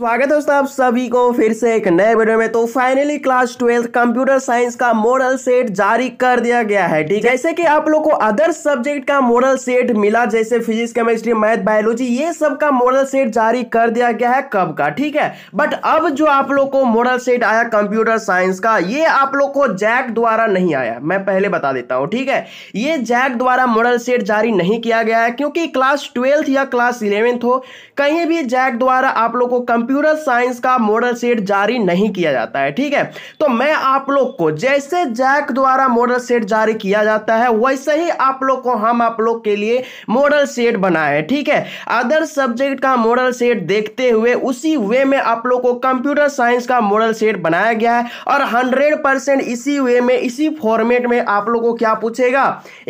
स्वागत है दोस्तों आप सभी को फिर से एक नए वीडियो में तो finally class twelfth computer science का मॉडल सेट जारी कर दिया गया है ठीक है जैसे कि आप लोगों को अदर सब्जेक्ट का मॉडल सेट मिला जैसे फिजिक्स केमिस्ट्री मैथ बायोलॉजी ये सब का मॉडल सेट जारी कर दिया गया है कब का ठीक है बट अब जो आप लोग को मॉडल सेट आया कंप्यूटर साइंस का ये आप लोग को जैक द्वारा नहीं आया मैं पहले बता देता हूँ ठीक है ये जैक द्वारा मॉडल सेट जारी नहीं किया गया है क्योंकि क्लास ट्वेल्थ या क्लास इलेवेंथ हो कहीं भी जैक द्वारा आप लोग को कंप्यूटर साइंस का मॉडल सेट जारी नहीं किया जाता है ठीक है तो मैं आप लोग को जैसे जैक द्वारा मॉडल सेट जारी किया जाता है वैसे ही आप लोग को हम आप लोग के लिए मॉडल सेट बनाए ठीक है अदर सब्जेक्ट का मॉडल सेट देखते हुए उसी वे में आप लोग को कंप्यूटर साइंस का मॉडल सेट बनाया गया है और हंड्रेड इसी वे में इसी फॉर्मेट में आप लोग को क्या पूछेगा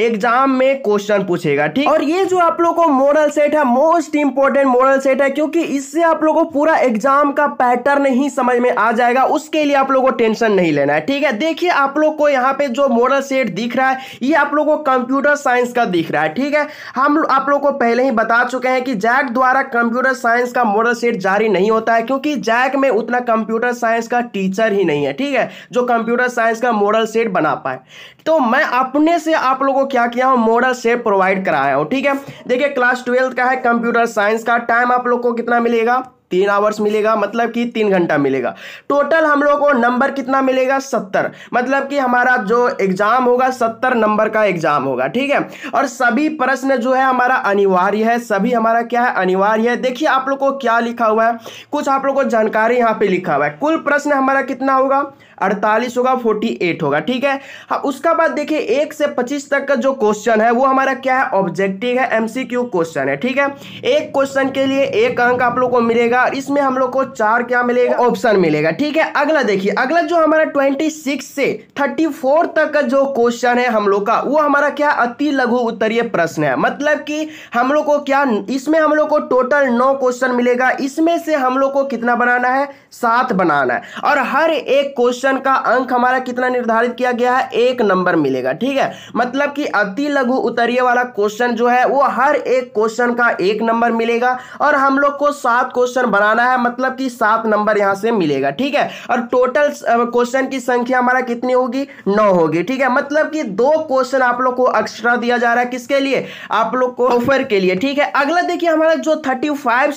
एग्जाम में क्वेश्चन पूछेगा ठीक और ये जो आप लोग को मॉडल सेट है मोस्ट इंपोर्टेंट मॉडल सेट है क्योंकि इससे आप लोग को पूरा एग्जाम का पैटर्न ही समझ में आ जाएगा उसके लिए आप लोगों को टेंशन नहीं लेना है ठीक है देखिए आप लोग को यहाँ पे जो मॉडल सेट दिख रहा है ये आप लोग को कंप्यूटर साइंस का दिख रहा है ठीक है हम आप लोग को पहले ही बता चुके हैं कि जैक द्वारा कंप्यूटर साइंस का मॉडल सेट जारी नहीं होता है क्योंकि जैक में उतना कंप्यूटर साइंस का टीचर ही नहीं है ठीक है जो कंप्यूटर साइंस का मॉडल सेट बना पाए तो मैं अपने से आप लोगों को क्या किया हूँ मॉडल सेट प्रोवाइड कराया हूँ ठीक है देखिए क्लास ट्वेल्थ का है कंप्यूटर साइंस का टाइम आप लोग को कितना मिलेगा तीन आवर्स मिलेगा मतलब कि तीन घंटा मिलेगा टोटल हम लोग को नंबर कितना मिलेगा सत्तर मतलब कि हमारा जो एग्जाम होगा सत्तर नंबर का एग्जाम होगा ठीक है और सभी प्रश्न जो है हमारा अनिवार्य है सभी हमारा क्या है अनिवार्य है देखिए आप लोग को क्या लिखा हुआ है कुछ आप लोग को जानकारी यहाँ पे लिखा हुआ है कुल प्रश्न हमारा कितना होगा अड़तालीस होगा फोर्टी एट होगा ठीक है हाँ उसका बाद देखिए एक से पच्चीस तक का जो क्वेश्चन है वो हमारा क्या है ऑब्जेक्टिव है एमसीक्यू क्वेश्चन है ठीक है एक क्वेश्चन के लिए एक अंक आप लोग को मिलेगा और इसमें हम लोग को चार क्या मिलेगा ऑप्शन मिलेगा ठीक है अगला देखिए अगला जो हमारा ट्वेंटी सिक्स से थर्टी फोर तक का जो क्वेश्चन है हम लोग का वो हमारा क्या अति लघु उत्तरीय प्रश्न है मतलब कि हम लोग को क्या इसमें हम लोग को टोटल नौ क्वेश्चन मिलेगा इसमें से हम लोग को कितना बनाना है सात बनाना है और हर एक क्वेश्चन क्वेश्चन का अंक हमारा कितना निर्धारित किया गया है एक नंबर मिलेगा ठीक है मतलब कि अति लघु उत्तरीय वाला क्वेश्चन जो है वो हर एक क्वेश्चन का एक नंबर मिलेगा और हम लोग को सात क्वेश्चन बनाना है मतलब कि सात नंबर यहाँ से मिलेगा ठीक है और टोटल क्वेश्चन की संख्या हमारा कितनी होगी नौ होगी ठीक है मतलब कि दो क्वेश्चन आप लोग को एक्स्ट्रा दिया जा रहा है किसके लिए आप लोग को ऑफर के लिए ठीक है अगला देखिए हमारा जो थर्टी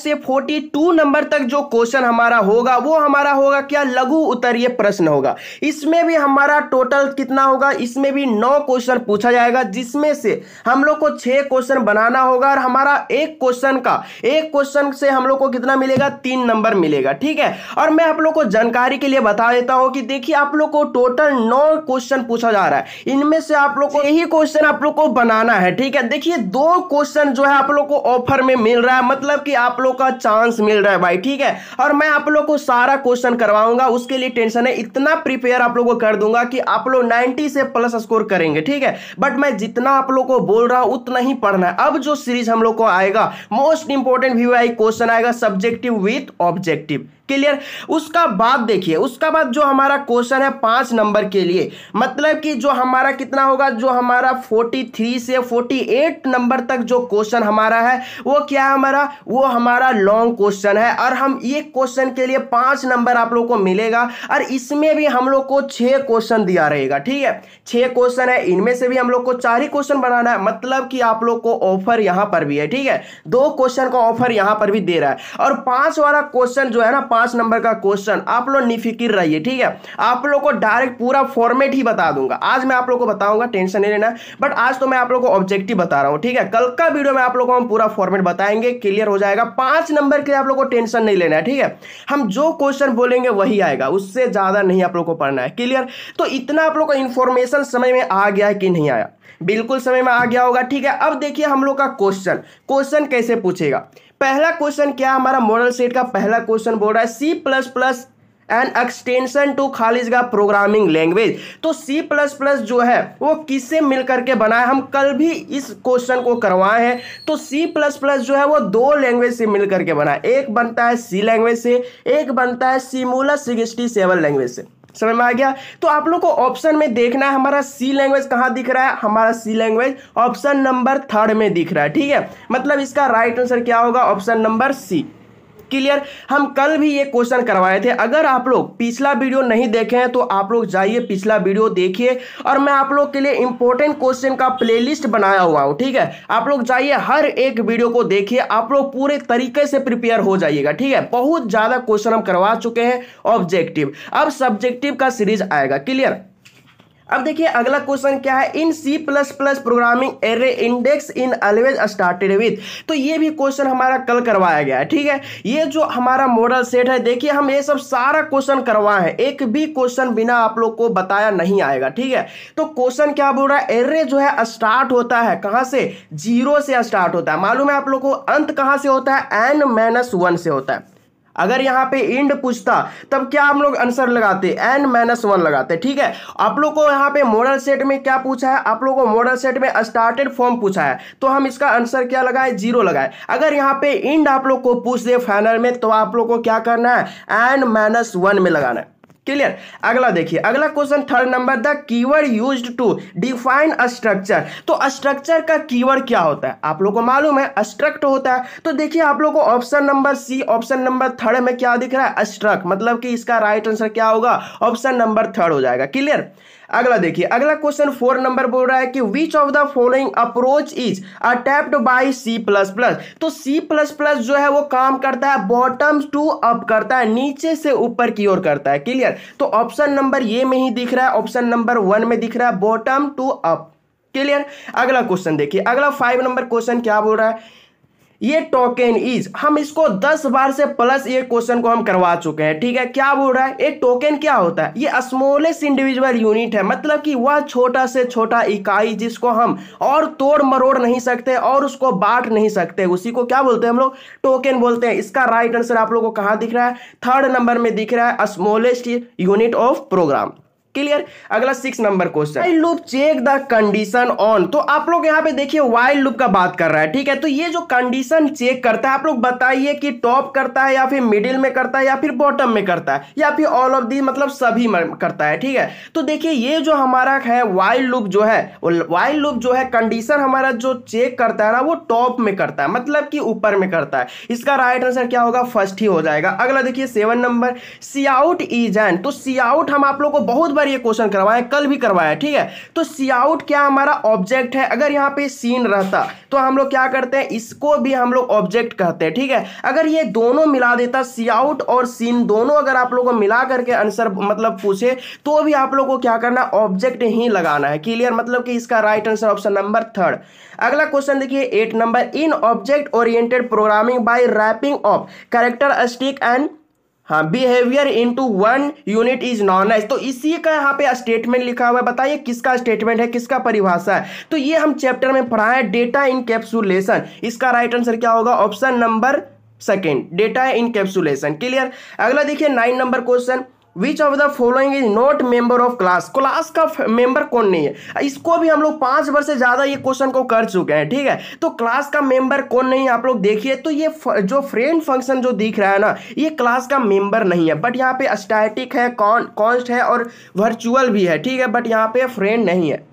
से फोर्टी नंबर तक जो क्वेश्चन हमारा होगा वो हमारा होगा क्या लघु उत्तरीय प्रश्न होगा होगा इसमें भी हमारा टोटल कितना होगा इसमें भी नौ क्वेश्चन पूछा जाएगा जिसमें से हम लोग को छह क्वेश्चन बनाना होगा और हमारा एक क्वेश्चन का एक क्वेश्चन से हम लोग को कितना मिलेगा तीन नंबर मिलेगा ठीक है और मैं आप लोग को जानकारी के लिए बता देता हूं कि देखिए आप लोग को टोटल नौ क्वेश्चन पूछा जा रहा है इनमें से आप लोग को यही क्वेश्चन आप लोग को बनाना है ठीक है देखिए दो क्वेश्चन जो है आप लोग को ऑफर में मिल रहा है मतलब कि आप लोग का चांस मिल रहा है भाई ठीक है और मैं आप लोग को सारा क्वेश्चन करवाऊंगा उसके लिए टेंशन है इतना इतना प्रिपेयर आप लोग को कर दूंगा कि आप लोग नाइनटी से प्लस स्कोर करेंगे ठीक है बट मैं जितना आप लोग को बोल रहा हूं उतना ही पढ़ना है अब जो सीरीज हम लोग को आएगा मोस्ट इंपोर्टेंट व्यू आई क्वेश्चन आएगा सब्जेक्टिव विथ ऑब्जेक्टिव क्लियर उसका बाद देखिए उसका बाद जो हमारा क्वेश्चन है पांच नंबर के लिए मतलब कि जो हमारा कितना होगा जो हमारा फोर्टी थ्री से फोर्टी एट नंबर तक जो क्वेश्चन हमारा है वो क्या है हमारा वो हमारा लॉन्ग क्वेश्चन है और हम एक क्वेश्चन के लिए पांच नंबर आप लोग को मिलेगा और इसमें भी हम लोग को छह क्वेश्चन दिया रहेगा ठीक है छह क्वेश्चन है इनमें से भी हम लोग को चार ही क्वेश्चन बनाना है मतलब कि आप लोग को ऑफर यहां पर भी है ठीक है दो क्वेश्चन का ऑफर यहां पर भी दे रहा है और पांच वाला क्वेश्चन जो है ना पांच नंबर का क्वेश्चन आप लोग निफिकिर रहिए ठीक है आप लोग को डायरेक्ट पूरा फॉर्मेट ही बता दूंगा आज मैं आप लोग को बताऊंगा टेंशन नहीं लेना बट आज तो मैं आप लोग को ऑब्जेक्टिव बता रहा हूँ ठीक है कल का वीडियो में आप लोग को हम पूरा फॉर्मेट बताएंगे क्लियर हो जाएगा पांच नंबर के आप लोग को टेंशन नहीं लेना है ठीक है हम जो क्वेश्चन बोलेंगे वही आएगा उससे ज्यादा नहीं आप लोग को पढ़ना है क्लियर तो इतना आप लोग का इन्फॉर्मेशन समय में आ गया है कि नहीं आया बिल्कुल समय में आ गया होगा ठीक है अब देखिए हम लोग का क्वेश्चन क्वेश्चन कैसे पूछेगा पहला क्वेश्चन क्या हमारा मॉडल सेट का पहला क्वेश्चन बोल रहा है C plus plus and extension to खालिज का प्रोग्रामिंग लैंग्वेज तो सी प्लस प्लस जो है वो किससे मिल के बना है हम कल भी इस क्वेश्चन को करवाए हैं तो सी प्लस प्लस जो है वो दो लैंग्वेज से मिल के बना है एक बनता है सी लैंग्वेज से एक बनता है सीमूला सिक्सटी सेवन लैंग्वेज से समझ में आ गया तो आप लोग को ऑप्शन में देखना है हमारा सी लैंग्वेज कहाँ दिख रहा है हमारा C language option number third में दिख रहा है ठीक है मतलब इसका राइट आंसर क्या होगा ऑप्शन नंबर सी क्लियर हम कल भी ये क्वेश्चन करवाए थे अगर आप लोग पिछला वीडियो नहीं देखे हैं तो आप लोग जाइए पिछला वीडियो देखिए और मैं आप लोग के लिए इंपॉर्टेंट क्वेश्चन का प्लेलिस्ट बनाया हुआ हूँ ठीक है आप लोग जाइए हर एक वीडियो को देखिए आप लोग पूरे तरीके से प्रिपेयर हो जाइएगा ठीक है बहुत ज़्यादा क्वेश्चन हम करवा चुके हैं ऑब्जेक्टिव अब सब्जेक्टिव का सीरीज आएगा क्लियर अब देखिए अगला क्वेश्चन क्या है in C plus plus programming array index in always started with तो ये भी क्वेश्चन हमारा कल करवाया गया है ठीक है ये जो हमारा मॉडल सेट है देखिए हम ये सब सारा क्वेश्चन करवाए हैं एक भी क्वेश्चन बिना आप लोग को बताया नहीं आएगा ठीक है तो क्वेश्चन क्या बोल रहा है एरे जो है स्टार्ट होता है कहाँ से जीरो से स्टार्ट होता है मालूम है आप लोग को अंत कहाँ से होता है एन माइनस वन से होता है अगर यहाँ पे इंड पूछता तब क्या हम लोग आंसर लगाते एन माइनस वन लगाते ठीक है आप लोग को यहाँ पे मॉडल सेट में क्या पूछा है आप लोग को मॉडल सेट में स्टार्टेड फॉर्म पूछा है तो हम इसका आंसर क्या लगाए जीरो लगाए अगर यहाँ पे इंड आप लोग को पूछ दे फाइनल में तो आप लोग को क्या करना है एन माइनस वन में लगाना है क्लियर अगला देखिए अगला question third number the keyword used to define structure तो स्ट्रक्चर का कीवर्ड क्या होता है आप लोग को मालूम है अस्ट्रक्ट होता है तो देखिए आप लोगों को option number C option number third में क्या दिख रहा है अस्ट्रक मतलब कि इसका राइट आंसर क्या होगा ऑप्शन नंबर थर्ड हो जाएगा क्लियर अगला देखिए अगला क्वेश्चन फोर नंबर बोल रहा है कि which of the following approach is adopted by C plus plus तो सी प्लस प्लस जो है वो काम करता है बॉटम टू अप करता है नीचे से ऊपर की ओर करता है क्लियर तो ऑप्शन नंबर ये में ही दिख रहा है ऑप्शन नंबर वन में दिख रहा है बॉटम टू अप क्लियर अगला क्वेश्चन देखिए अगला फाइव नंबर क्वेश्चन क्या बोल रहा है ये टोकन इज हम इसको दस बार से प्लस ये क्वेश्चन को हम करवा चुके हैं ठीक है क्या बोल रहा है ये टोकन क्या होता है ये स्मॉलेस्ट इंडिविजुअल यूनिट है मतलब कि वह छोटा से छोटा इकाई जिसको हम और तोड़ मरोड़ नहीं सकते और उसको बांट नहीं सकते उसी को क्या बोलते हैं हम लोग टोकन बोलते हैं इसका राइट आंसर आप लोग को कहाँ दिख रहा है थर्ड नंबर में दिख रहा है smallest unit of program clear अगला six number question while loop check the condition on तो आप लोग यहाँ पे देखिए वाइल लूप का बात कर रहा है ठीक है तो ये जो कंडीशन चेक करता है आप लोग बताइए कि टॉप करता है या फिर मिडिल में करता है या फिर बॉटम में करता है या फिर ऑल ऑफ दी मतलब सभी करता है ठीक है तो देखिए ये जो हमारा है वाइल लूप जो है वाइल लूप जो है कंडीशन हमारा जो चेक करता है ना वो टॉप में करता है मतलब कि ऊपर में करता है इसका राइट आंसर क्या होगा फर्स्ट ही हो जाएगा अगला देखिए seven number C out is an तो सी आउट हम आप लोग को बहुत बार ये क्वेश्चन करवाया कल भी करवाया ठीक है तो सीआउट क्या हमारा ऑब्जेक्ट है अगर यहाँ पे सीन रहता तो हम लोग क्या करते हैं इसको भी हम लोग ऑब्जेक्ट कहते हैं ठीक है अगर ये दोनों मिला देता सीआउट और सीन दोनों अगर आप लोगों को मिला करके आंसर मतलब पूछे तो भी आप लोग को क्या करना ऑब्जेक्ट ही लगाना है क्लियर मतलब कि इसका right answer option number third अगला क्वेश्चन देखिए eight number in object oriented programming by wrapping of characteristic and हाँ behaviour into one unit is known as तो इसी का यहाँ पे स्टेटमेंट लिखा हुआ है बताइए किसका स्टेटमेंट है किसका परिभाषा है तो ये हम चैप्टर में पढ़ा है डेटा इन कैप्सुलेशन इसका राइट आंसर क्या होगा option number second data encapsulation clear अगला देखिए nine number question which of the following is not member of class class का मेंबर कौन नहीं है इसको भी हम लोग पांच बार से ज्यादा ये क्वेश्चन को कर चुके हैं ठीक है तो क्लास का मेंबर कौन नहीं है आप लोग देखिए तो ये जो फ्रेंड फंक्शन जो दिख रहा है ना ये क्लास का मेंबर नहीं है बट यहाँ पे स्टैटिक है कॉन्स्ट है और वर्चुअल भी है ठीक है बट यहाँ पे फ्रेंड नहीं है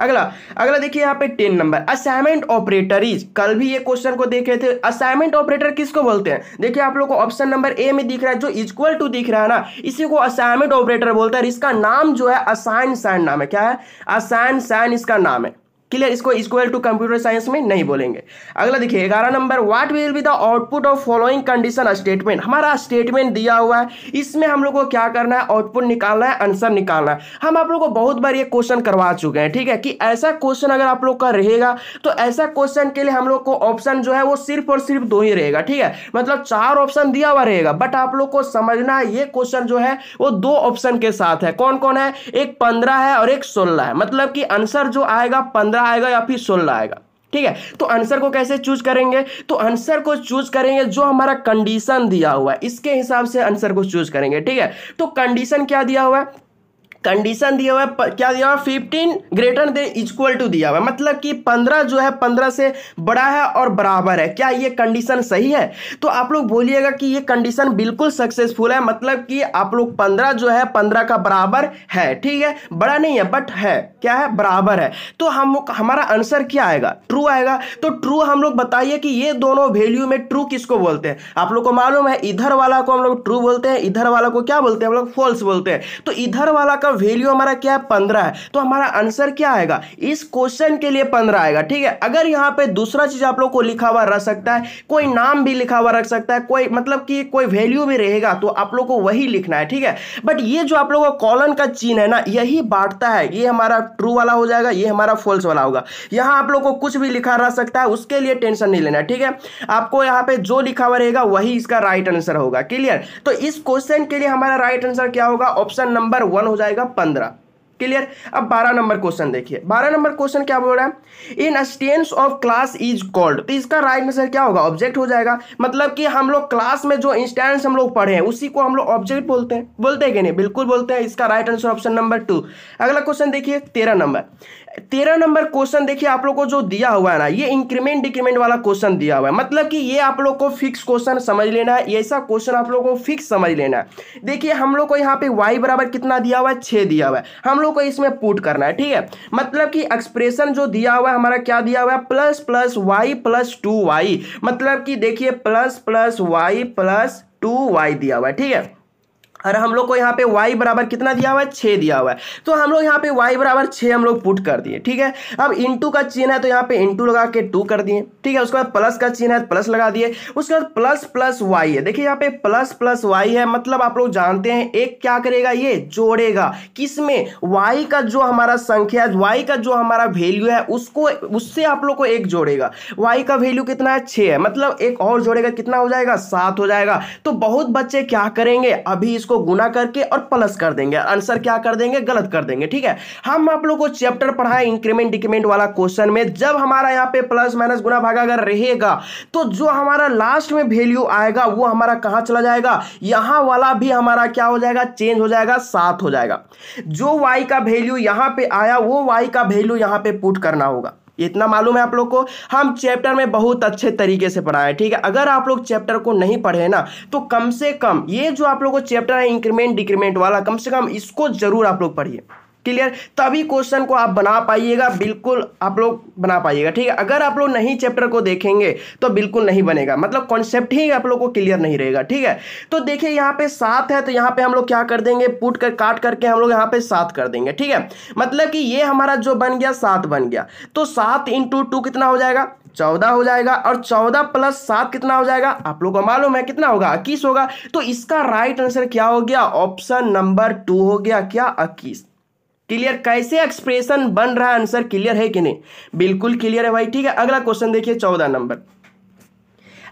अगला अगला देखिए यहाँ पे ten number assignment operator is called भी ये क्वेश्चन को देख रहे थे असाइनमेंट ऑपरेटर किसको बोलते हैं देखिए आप लोग को ऑप्शन नंबर ए में दिख रहा है जो इक्वल टू दिख रहा है ना इसी को असाइनमेंट ऑपरेटर बोलता है इसका नाम जो है असाइन साइन नाम है क्या है असाइन साइन इसका नाम है क्लियर इसको इक्वल टू कंप्यूटर साइंस में नहीं बोलेंगे अगला देखिए ग्यारह number what will be the output of following condition statement हमारा स्टेटमेंट दिया हुआ है इसमें हम लोग को क्या करना है आउटपुट निकालना है आंसर निकालना है हम आप लोग को बहुत बार ये क्वेश्चन करवा चुके हैं ठीक है कि ऐसा क्वेश्चन अगर आप लोग का रहेगा तो ऐसा क्वेश्चन के लिए हम लोग को ऑप्शन जो है वो सिर्फ और सिर्फ दो ही रहेगा ठीक है मतलब चार ऑप्शन दिया हुआ रहेगा बट आप लोग को समझना ये क्वेश्चन जो है वो दो ऑप्शन के साथ है कौन कौन है एक पंद्रह है और एक सोलह है मतलब कि आंसर जो आएगा पंद्रह पंद्रह आएगा या फिर सोलह आएगा ठीक है तो आंसर को कैसे चूज करेंगे तो आंसर को चूज करेंगे जो हमारा कंडीशन दिया हुआ है इसके हिसाब से आंसर को चूज करेंगे ठीक है तो कंडीशन क्या दिया हुआ है कंडीशन दिया हुआ है क्या दिया हुआ है fifteen greater than equal to दिया हुआ है मतलब कि पंद्रह जो है पंद्रह से बड़ा है और बराबर है क्या ये कंडीशन सही है तो आप लोग बोलिएगा कि ये कंडीशन बिल्कुल सक्सेसफुल है मतलब कि आप लोग पंद्रह जो है पंद्रह का बराबर है ठीक है बड़ा नहीं है बट है क्या है बराबर है तो हम हमारा आंसर क्या आएगा ट्रू आएगा तो ट्रू हम लोग बताइए कि ये दोनों वैल्यू में ट्रू किसको बोलते हैं आप लोग को मालूम है इधर वाला को हम लोग ट्रू बोलते हैं इधर वाला को क्या बोलते हैं हम लोग फॉल्स बोलते हैं तो इधर वाला का वैल्यू हमारा क्या है पंद्रह है तो हमारा आंसर क्या आएगा इस क्वेश्चन के लिए पंद्रह आएगा ठीक है अगर यहाँ पे दूसरा चीज आप लोग को लिखा हुआ रख सकता है कोई नाम भी लिखा हुआ रख सकता है कोई मतलब कि कोई वैल्यू भी रहेगा तो आप लोग को वही लिखना है ठीक है बट ये जो आप लोग का कॉलन का चीन है ना यही बांटता है ये हमारा ट्रू वाला हो जाएगा ये हमारा फॉल्स वाला होगा यहाँ आप लोग को कुछ भी लिखा रह सकता है उसके लिए टेंशन नहीं लेना ठीक है आपको यहाँ पे जो लिखा हुआ रहेगा वही इसका राइट आंसर होगा क्लियर तो इस क्वेश्चन के लिए हमारा राइट आंसर क्या होगा ऑप्शन नंबर वन हो जाएगा जाएगा पंद्रह क्लियर अब बारह नंबर क्वेश्चन देखिए बारह नंबर क्वेश्चन क्या बोल रहा है instance of class is called तो इसका राइट आंसर क्या होगा ऑब्जेक्ट हो जाएगा मतलब कि हम लोग क्लास में जो इंस्टेंस हम लोग पढ़े हैं उसी को हम लोग ऑब्जेक्ट बोलते हैं बोलते हैं कि नहीं बिल्कुल बोलते हैं इसका right answer option number two अगला क्वेश्चन देखिए तेरह नंबर तेरह नंबर क्वेश्चन देखिए आप लोग को जो दिया हुआ है ना ये इंक्रीमेंट डिक्रीमेंट वाला क्वेश्चन दिया हुआ है मतलब कि ये आप लोग को फिक्स क्वेश्चन समझ लेना है ऐसा क्वेश्चन आप लोग को फिक्स समझ लेना है देखिए हम लोग को यहाँ पे y बराबर कितना दिया हुआ है छः दिया हुआ है हम लोग को इसमें पुट करना है ठीक है मतलब कि एक्सप्रेशन जो दिया हुआ है हमारा क्या दिया हुआ है plus plus y plus two y मतलब कि देखिए plus plus y plus two y दिया हुआ है ठीक है और हम लोग को यहाँ पे y बराबर कितना दिया हुआ है छः दिया हुआ है तो हम लोग यहाँ पे y बराबर छः हम लोग पुट कर दिए ठीक है अब इंटू का चिन्ह है तो यहाँ पे इंटू लगा के टू कर दिए ठीक है उसके बाद प्लस का चिन्ह है तो प्लस लगा दिए उसके बाद प्लस प्लस y है देखिए यहाँ पे प्लस प्लस y है मतलब आप लोग जानते हैं एक क्या करेगा ये जोड़ेगा किस में वाई का जो हमारा संख्या है वाई का जो हमारा वैल्यू है उसको उससे आप लोग को एक जोड़ेगा वाई का वैल्यू कितना है छः है मतलब एक और जोड़ेगा कितना हो जाएगा सात हो जाएगा तो बहुत बच्चे क्या करेंगे अभी इसको इसको गुना करके और प्लस कर देंगे आंसर क्या कर देंगे गलत कर देंगे ठीक है हम आप लोग को चैप्टर पढ़ाए इंक्रीमेंट डिक्रीमेंट वाला क्वेश्चन में जब हमारा यहाँ पे प्लस माइनस गुना भागा अगर रहेगा तो जो हमारा लास्ट में वैल्यू आएगा वो हमारा कहाँ चला जाएगा यहाँ वाला भी हमारा क्या हो जाएगा चेंज हो जाएगा सात हो जाएगा जो वाई का वैल्यू यहाँ पे आया वो वाई का वैल्यू यहाँ पे पुट करना होगा इतना मालूम है आप लोग को हम चैप्टर में बहुत अच्छे तरीके से पढ़ा है ठीक है अगर आप लोग चैप्टर को नहीं पढ़े ना तो कम से कम ये जो आप लोग को चैप्टर है इंक्रीमेंट डिक्रीमेंट वाला कम से कम इसको जरूर आप लोग पढ़िए क्लियर तभी क्वेश्चन को आप बना पाइएगा बिल्कुल आप लोग बना पाइएगा ठीक है अगर आप लोग नहीं चैप्टर को देखेंगे तो बिल्कुल नहीं बनेगा मतलब कॉन्सेप्ट ही आप लोग को क्लियर नहीं रहेगा ठीक है तो देखिए यहाँ पे सात है तो यहाँ पे हम लोग क्या कर देंगे पुट कर काट करके हम लोग यहाँ पे सात कर देंगे ठीक है मतलब कि ये हमारा जो बन गया सात बन गया तो सात इंटू टू कितना हो जाएगा चौदह हो जाएगा और चौदह प्लस सात कितना हो जाएगा आप लोग को मालूम है कितना होगा इक्कीस होगा तो इसका राइट आंसर क्या हो गया ऑप्शन नंबर टू हो गया क्या इक्कीस क्लियर कैसे एक्सप्रेशन बन रहा है आंसर क्लियर है कि नहीं बिल्कुल क्लियर है भाई ठीक है अगला क्वेश्चन देखिए चौदह नंबर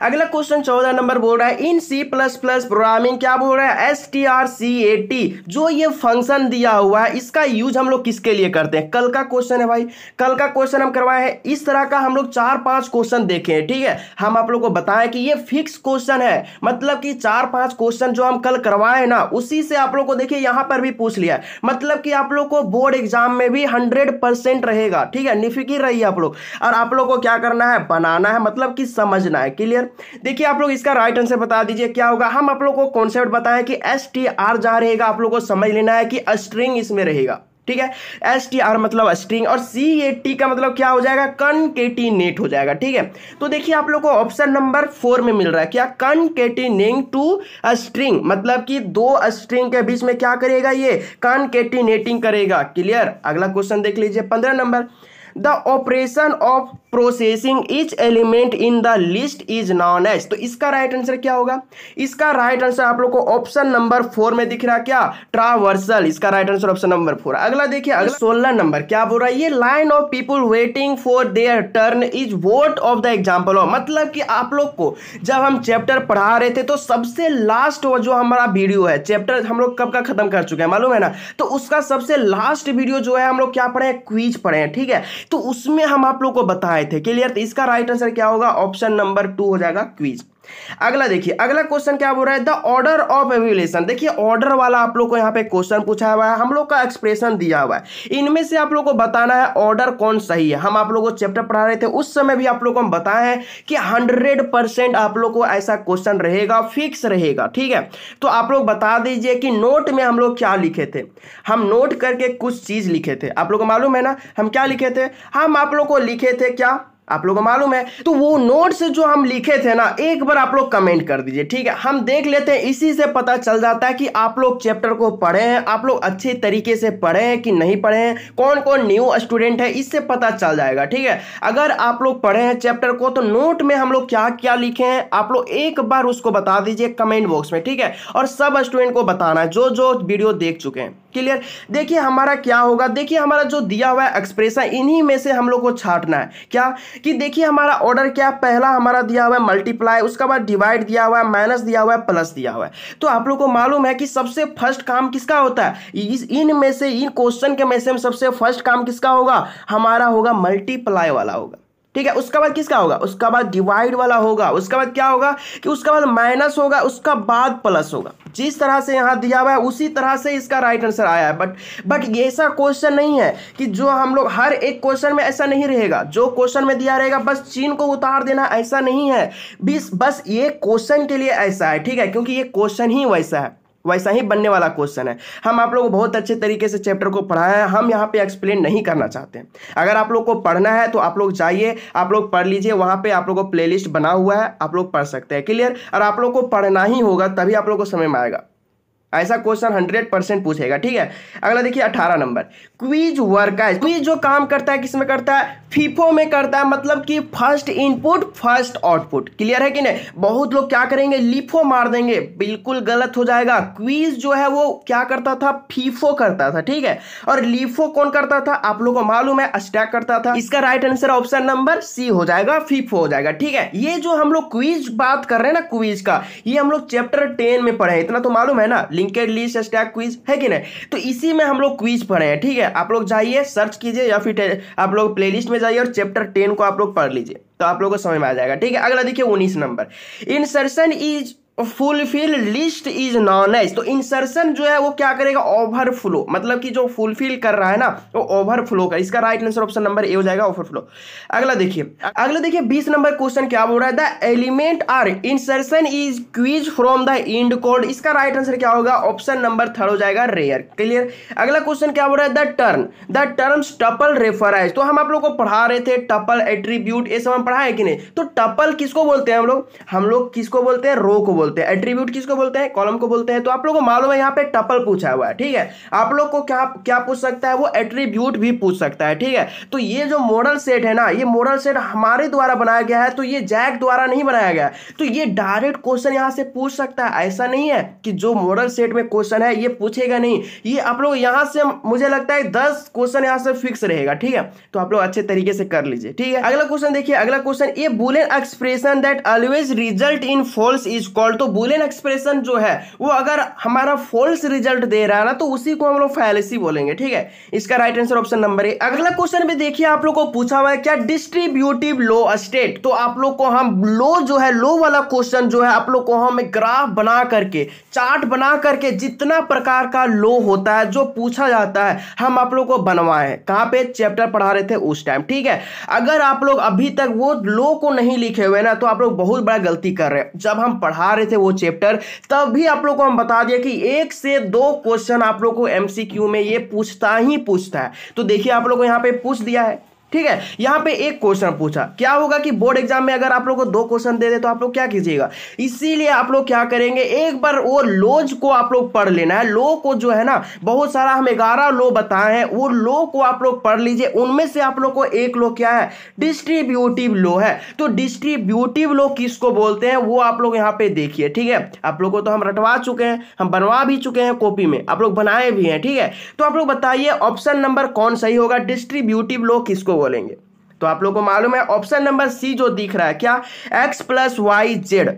अगला क्वेश्चन चौदह नंबर बोल रहा है in C plus plus programming क्या बोल रहा है S T R C A T जो ये फंक्शन दिया हुआ है इसका यूज हम लोग किसके लिए करते हैं कल का क्वेश्चन है भाई कल का क्वेश्चन हम करवाए हैं इस तरह का हम लोग चार पांच क्वेश्चन देखे हैं ठीक है हम आप लोग को बताएं कि ये फिक्स क्वेश्चन है मतलब कि चार पांच क्वेश्चन जो हम कल करवाए ना उसी से आप लोग को देखिए यहां पर भी पूछ लिया मतलब कि आप लोग को बोर्ड एग्जाम में भी हंड्रेड परसेंट रहेगा ठीक है निफिकिर रहिए आप लोग और आप लोग को क्या करना है बनाना है मतलब कि समझना है क्लियर देखिए आप लोग इसका राइट आंसर बता दीजिए क्या होगा हम आप लोग को कॉन्सेप्ट बताएं कि एस टी आर जहां रहेगा आप लोग को समझ लेना है कि स्ट्रिंग इसमें रहेगा ठीक है एस टी आर मतलब स्ट्रिंग और सी ए टी का मतलब क्या हो जाएगा कन के टी नेट हो जाएगा ठीक है तो देखिए आप लोग को ऑप्शन नंबर फोर में मिल रहा है क्या कन के टी कनकेटिनिंग टू स्ट्रिंग मतलब कि दो स्ट्रिंग के बीच में क्या करेगा ये कन के टी नेटिंग करेगा क्लियर अगला क्वेश्चन देख लीजिए पंद्रह number the operation of processing each element in the list is known as तो इसका राइट right आंसर क्या होगा इसका राइट right आंसर आप लोग को ऑप्शन नंबर फोर में दिख रहा क्या ट्रावर्सल इसका right answer option number four अगला देखिए अगला सोलह नंबर क्या बोल रहा है ये line of people waiting for their turn is what of the example of मतलब कि आप लोग को जब हम चैप्टर पढ़ा रहे थे तो सबसे लास्ट जो हमारा वीडियो है चैप्टर हम लोग कब का खत्म कर चुके हैं मालूम है ना तो उसका सबसे लास्ट वीडियो जो है हम लोग क्या पढ़े क्वीज पढ़े हैं ठीक है तो उसमें हम आप लोग को बताए आए थे क्लियर तो इसका राइट आंसर क्या होगा ऑप्शन नंबर टू हो जाएगा क्विज अगला देखिए अगला क्वेश्चन क्या बोल रहा है द ऑर्डर ऑफ एव्यूलेशन देखिए ऑर्डर वाला आप लोग को यहाँ पे क्वेश्चन पूछा हुआ है हम लोग का एक्सप्रेशन दिया हुआ है इनमें से आप लोग को बताना है ऑर्डर कौन सही है हम आप लोग को चैप्टर पढ़ा रहे थे उस समय भी आप लोग को हम बताए हैं कि हंड्रेड परसेंट आप लोग को ऐसा क्वेश्चन रहेगा फिक्स रहेगा ठीक है तो आप लोग बता दीजिए कि नोट में हम लोग क्या लिखे थे हम नोट करके कुछ चीज लिखे थे आप लोग को मालूम है ना हम क्या लिखे थे हम आप लोग को लिखे थे क्या आप लोगों को मालूम है तो वो नोट्स जो हम लिखे थे ना एक बार आप लोग कमेंट कर दीजिए ठीक है हम देख लेते हैं इसी से पता चल जाता है कि आप लोग चैप्टर को पढ़े हैं आप लोग अच्छे तरीके से पढ़े हैं कि नहीं पढ़े हैं कौन कौन न्यू स्टूडेंट है इससे पता चल जाएगा ठीक है अगर आप लोग पढ़े हैं चैप्टर को तो नोट में हम लोग क्या क्या लिखे हैं आप लोग एक बार उसको बता दीजिए कमेंट बॉक्स में ठीक है और सब स्टूडेंट को बताना जो जो वीडियो देख चुके हैं क्लियर देखिए हमारा क्या होगा देखिए हमारा जो दिया हुआ है एक्सप्रेशन इन्हीं में से हम लोग को छाटना है क्या कि देखिए हमारा ऑर्डर क्या पहला हमारा दिया हुआ है मल्टीप्लाई उसके बाद डिवाइड दिया हुआ है माइनस दिया हुआ है प्लस दिया हुआ है तो आप लोग को मालूम है कि सबसे फर्स्ट काम किसका होता है इस इन में से इन क्वेश्चन के में से सबसे फर्स्ट काम किसका होगा हमारा होगा मल्टीप्लाई वाला होगा ठीक है उसका बाद किसका होगा उसका बाद डिवाइड वाला होगा उसके बाद क्या होगा कि उसके बाद माइनस होगा उसका बाद प्लस होगा जिस तरह से यहाँ दिया हुआ है उसी तरह से इसका राइट आंसर आया है बट बट ऐसा क्वेश्चन नहीं है कि जो हम लोग हर एक क्वेश्चन में ऐसा नहीं रहेगा जो क्वेश्चन में दिया रहेगा बस चीन को उतार देना ऐसा नहीं है बस ये क्वेश्चन के लिए ऐसा है ठीक है क्योंकि ये क्वेश्चन ही वैसा है वैसा ही बनने वाला क्वेश्चन है हम आप लोग को बहुत अच्छे तरीके से चैप्टर को पढ़ाया है हम यहाँ पे एक्सप्लेन नहीं करना चाहते अगर आप लोग को पढ़ना है तो आप लोग जाइए आप लोग पढ़ लीजिए वहाँ पे आप लोगों को प्लेलिस्ट बना हुआ है आप लोग पढ़ सकते हैं क्लियर और आप लोग को पढ़ना ही होगा तभी आप लोग को समय में आएगा ऐसा क्वेश्चन हंड्रेड परसेंट पूछेगा ठीक है अगला देखिए अठारह नंबर क्वीज वर्कर क्वीज जो काम करता है किसमें करता है फीफो में करता है मतलब कि first input first output clear है कि नहीं बहुत लोग क्या करेंगे लिफो मार देंगे बिल्कुल गलत हो जाएगा क्वीज जो है वो क्या करता था फीफो करता था ठीक है और लिफो कौन करता था आप लोगों को मालूम है स्टैक करता था इसका right answer option number C हो जाएगा फीफो हो जाएगा ठीक है ये जो हम लोग क्वीज बात कर रहे हैं ना क्वीज का ये हम लोग चैप्टर टेन में पढ़े इतना तो मालूम है ना लिंकेड लिस्ट स्टैक क्विज है कि नहीं तो इसी में हम लोग क्विज पढ़े हैं ठीक है आप लोग जाइए सर्च कीजिए या फिर आप लोग प्लेलिस्ट में जाइए और चैप्टर टेन को आप लोग पढ़ लीजिए तो आप लोगों को समझ में आ जाएगा ठीक है अगला देखिए उन्नीस number insertion is fulfil list is known as तो इंसर्शन जो है वो क्या करेगा ओवरफ्लो मतलब कि जो फुलफिल कर रहा है ना वो ओवरफ्लो का इसका right answer option number A हो जाएगा ओवरफ्लो अगला देखिए अगला देखिए बीस नंबर क्वेश्चन क्या बोल रहा है the element are insertion is quiz from the end code इसका राइट आंसर क्या होगा ऑप्शन नंबर थर्ड हो जाएगा रेयर क्लियर अगला क्वेश्चन क्या बोल रहा है the turn the terms tuple refers तो हम आप लोग को पढ़ा रहे थे टपल एट्रीब्यूट ये सब हम पढ़ा है कि नहीं तो टपल किसको बोलते हैं हम लोग हम लोग किसको बोलते हैं रो को बोलते बोलते हैं एट्रीब्यूट किसको बोलते हैं कॉलम को बोलते हैं तो आप लोग को मालूम है यहाँ पे टपल पूछा हुआ है ठीक है आप लोग को क्या क्या पूछ सकता है वो एट्रीब्यूट भी पूछ सकता है ठीक है तो ये जो मॉडल सेट है ना ये मॉडल सेट हमारे द्वारा बनाया गया है तो ये जैक द्वारा नहीं बनाया गया तो ये डायरेक्ट क्वेश्चन यहाँ से पूछ सकता है ऐसा नहीं है कि जो मॉडल सेट में क्वेश्चन है ये पूछेगा नहीं ये आप लोग यहाँ से मुझे लगता है दस क्वेश्चन यहाँ से फिक्स रहेगा ठीक है तो आप लोग अच्छे तरीके से कर लीजिए ठीक है अगला क्वेश्चन देखिए अगला क्वेश्चन ये boolean expression that always result in false is called default तो बुलियन एक्सप्रेशन जो है वो अगर हमारा फॉल्स रिजल्ट दे रहा है ना तो उसी को हम लोग फैलसी बोलेंगे ठीक है इसका right answer option number A अगला क्वेश्चन भी देखिए आप लोग को पूछा हुआ है क्या डिस्ट्रीब्यूटिव लो स्टेट तो आप लोग को हम लो जो है लो वाला क्वेश्चन जो है आप लोग को हम ग्राफ बना करके चार्ट बना करके जितना प्रकार का लो होता है जो पूछा जाता है हम आप लोग को बनवाए कहां कहाँ पे चैप्टर पढ़ा रहे थे उस टाइम ठीक है अगर आप लोग अभी तक वो लो को नहीं लिखे हुए ना तो आप लोग बहुत बड़ा गलती कर रहे हैं जब हम पढ़ा रहे थे वो चैप्टर तब भी आप लोग को हम बता दिया कि एक से दो क्वेश्चन आप लोग को एमसीक्यू में ये पूछता ही पूछता है तो देखिए आप लोग को यहाँ पे पूछ दिया है ठीक है यहाँ पे एक क्वेश्चन पूछा क्या होगा कि बोर्ड एग्जाम में अगर आप लोग को दो क्वेश्चन दे दे तो आप लोग क्या कीजिएगा इसीलिए आप लोग क्या करेंगे एक बार वो लोज को आप लोग पढ़ लेना है लो को जो है ना बहुत सारा हम ग्यारह लो बताए हैं वो लो को आप लोग पढ़ लीजिए उनमें से आप लोग को एक लो क्या है डिस्ट्रीब्यूटिव लो है तो डिस्ट्रीब्यूटिव लो किसको बोलते हैं वो आप लोग यहाँ पे देखिए ठीक है आप लोग को तो हम रटवा चुके हैं हम बनवा भी चुके हैं कॉपी में आप लोग बनाए भी हैं ठीक है तो आप लोग बताइए ऑप्शन नंबर कौन सही होगा डिस्ट्रीब्यूटिव लो किसको बोलेंगे तो आप लोगों को मालूम है ऑप्शन नंबर सी जो दिख रहा है क्या x प्लस वाई जेड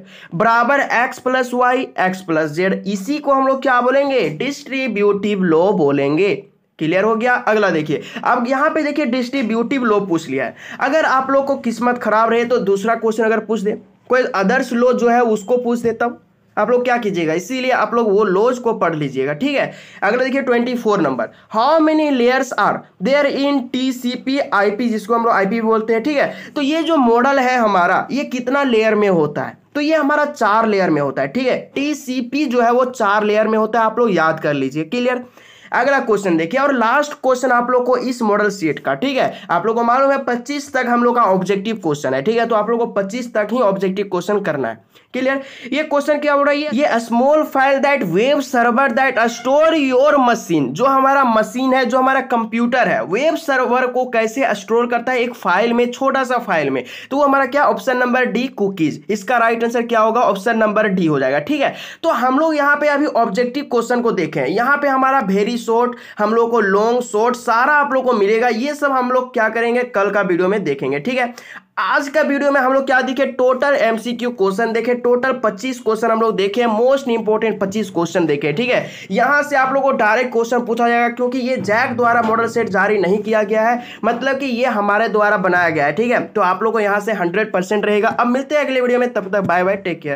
बराबर x plus y x plus z इसी को हम लोग क्या बोलेंगे डिस्ट्रीब्यूटिव लो बोलेंगे क्लियर हो गया अगला देखिए अब यहां पे देखिए डिस्ट्रीब्यूटिव लो पूछ लिया है अगर आप लोग को किस्मत खराब रहे तो दूसरा क्वेश्चन अगर पूछ दे कोई अदर्स लो जो है उसको पूछ देता हूं आप लोग क्या कीजिएगा इसीलिए आप लोग वो लोज को पढ़ लीजिएगा ठीक है अगला देखिए twenty four number how many layers are there in T C P I P जिसको हम लोग आई पी बोलते हैं ठीक है तो ये जो मॉडल है हमारा ये कितना लेयर में होता है तो ये हमारा चार लेयर में होता है ठीक है टी सी पी जो है वो चार लेयर में होता है आप लोग याद कर लीजिए क्लियर अगला क्वेश्चन देखिए और लास्ट क्वेश्चन आप लोग को इस मॉडल सीट का ठीक है आप लोग को मालूम है पच्चीस तक हम लोग का ऑब्जेक्टिव क्वेश्चन है ठीक है तो आप लोग को पच्चीस तक ही ऑब्जेक्टिव क्वेश्चन करना है क्लियर ये क्वेश्चन क्या हो रही है ये small file that web server that store your machine जो हमारा मशीन है जो हमारा कंप्यूटर है वेब सर्वर को कैसे स्टोर करता है एक फाइल में छोटा सा फाइल में तो वो हमारा क्या ऑप्शन नंबर डी कुकीज इसका राइट आंसर क्या होगा ऑप्शन नंबर डी हो जाएगा ठीक है तो हम लोग यहाँ पे अभी ऑब्जेक्टिव क्वेश्चन को देखें यहाँ पे हमारा वेरी शॉर्ट हम लोग को लॉन्ग शॉर्ट सारा आप लोग को मिलेगा ये सब हम लोग क्या करेंगे कल का वीडियो में देखेंगे ठीक है आज का वीडियो में हम लोग क्या देखे टोटल एमसीक्यू क्वेश्चन देखे टोटल 25 क्वेश्चन हम लोग देखे मोस्ट इंपोर्टेंट 25 क्वेश्चन देखे ठीक है यहां से आप लोगों को डायरेक्ट क्वेश्चन पूछा जाएगा क्योंकि ये जैक द्वारा मॉडल सेट जारी नहीं किया गया है मतलब कि ये हमारे द्वारा बनाया गया है ठीक है तो आप लोग को यहां से हंड्रेड रहेगा अब मिलते हैं अगले वीडियो में तब तक बाय बाय टेक केयर